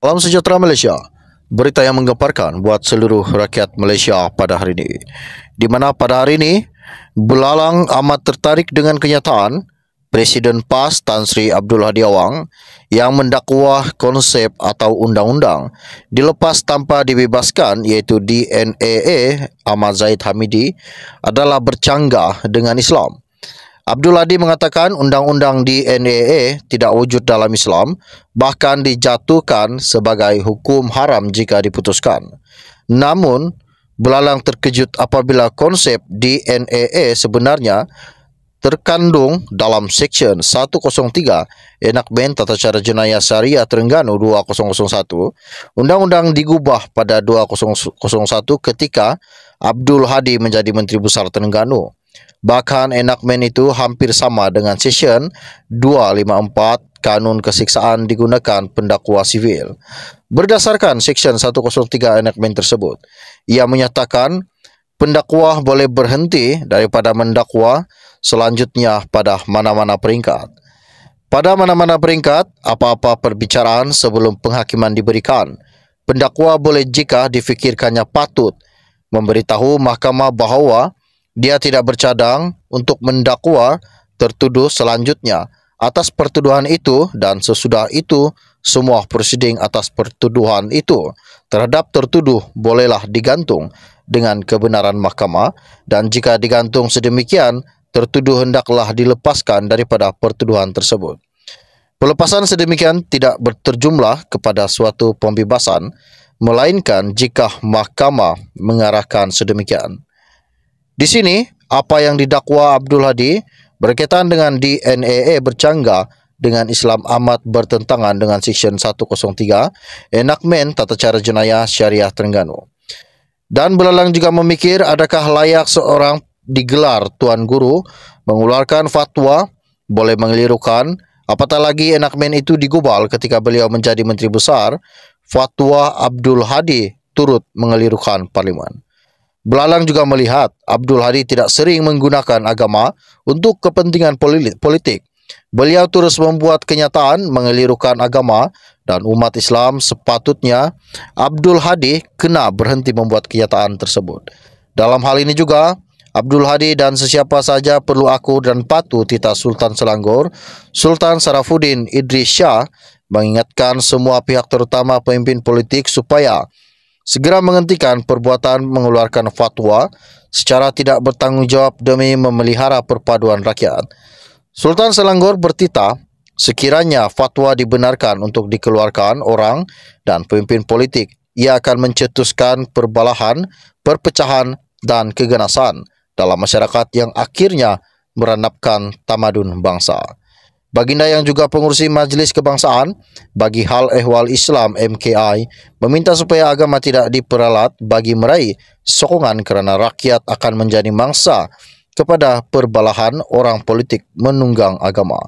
Salam sejahtera Malaysia. Berita yang menggemparkan buat seluruh rakyat Malaysia pada hari ini. Di mana pada hari ini, belalang amat tertarik dengan kenyataan Presiden PAS Tan Sri Abdul Hadi Awang yang mendakwa konsep atau undang-undang dilepas tanpa dibebaskan iaitu DNAA Ahmad Zaid Hamidi adalah bercanggah dengan Islam. Abdul Adi mengatakan undang-undang di NAA e tidak wujud dalam Islam, bahkan dijatuhkan sebagai hukum haram jika diputuskan. Namun, belalang terkejut apabila konsep di NAA e sebenarnya terkandung dalam Section 103 Enakmen Tata Cara Jenayah Syariah Terengganu 2001. Undang-undang digubah pada 2001 ketika Abdul Hadi menjadi Menteri Besar Terengganu. Bahkan enakmen itu hampir sama dengan Section 254 Kanun Kesiksaan digunakan pendakwa sivil. Berdasarkan Section 103 enakmen tersebut, ia menyatakan pendakwa boleh berhenti daripada mendakwa selanjutnya pada mana-mana peringkat. Pada mana-mana peringkat, apa-apa perbicaraan sebelum penghakiman diberikan, pendakwa boleh jika difikirkannya patut memberitahu mahkamah bahwa dia tidak bercadang untuk mendakwa tertuduh selanjutnya atas pertuduhan itu dan sesudah itu semua prosiding atas pertuduhan itu terhadap tertuduh bolehlah digantung dengan kebenaran mahkamah dan jika digantung sedemikian tertuduh hendaklah dilepaskan daripada pertuduhan tersebut. Pelepasan sedemikian tidak berterjumlah kepada suatu pembebasan melainkan jika mahkamah mengarahkan sedemikian. Di sini, apa yang didakwa Abdul Hadi berkaitan dengan DNA e bercanggah dengan Islam amat bertentangan dengan Seksyen 103 Enakmen Tata Cara Jenayah Syariah Terengganu. Dan belalang juga memikir adakah layak seorang digelar Tuan Guru mengeluarkan fatwa boleh mengelirukan apatah lagi Enakmen itu digubal ketika beliau menjadi Menteri Besar fatwa Abdul Hadi turut mengelirukan parlimen. Belalang juga melihat Abdul Hadi tidak sering menggunakan agama untuk kepentingan politik. Beliau terus membuat kenyataan mengelirukan agama dan umat Islam sepatutnya Abdul Hadi kena berhenti membuat kenyataan tersebut. Dalam hal ini juga, Abdul Hadi dan sesiapa saja perlu aku dan patuh titah Sultan Selangor, Sultan Sarafuddin Idris Shah mengingatkan semua pihak terutama pemimpin politik supaya segera menghentikan perbuatan mengeluarkan fatwa secara tidak bertanggungjawab demi memelihara perpaduan rakyat. Sultan Selangor bertitah, sekiranya fatwa dibenarkan untuk dikeluarkan orang dan pemimpin politik, ia akan mencetuskan perbalahan, perpecahan dan keganasan dalam masyarakat yang akhirnya meranapkan tamadun bangsa. Baginda yang juga pengurusi Majlis Kebangsaan bagi hal ehwal Islam MKI meminta supaya agama tidak diperalat bagi meraih sokongan kerana rakyat akan menjadi mangsa kepada perbalahan orang politik menunggang agama.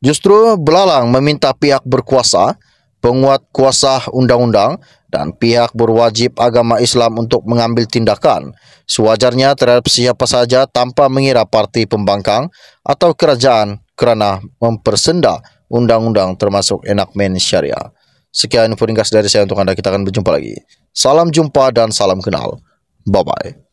Justru belalang meminta pihak berkuasa, penguat kuasa undang-undang, dan pihak berwajib agama Islam untuk mengambil tindakan sewajarnya terhadap siapa saja tanpa mengira parti pembangkang atau kerajaan kerana mempersenda undang-undang termasuk enakmen syariah. Sekian info ringkas dari saya untuk Anda. Kita akan berjumpa lagi. Salam jumpa dan salam kenal. Bye-bye.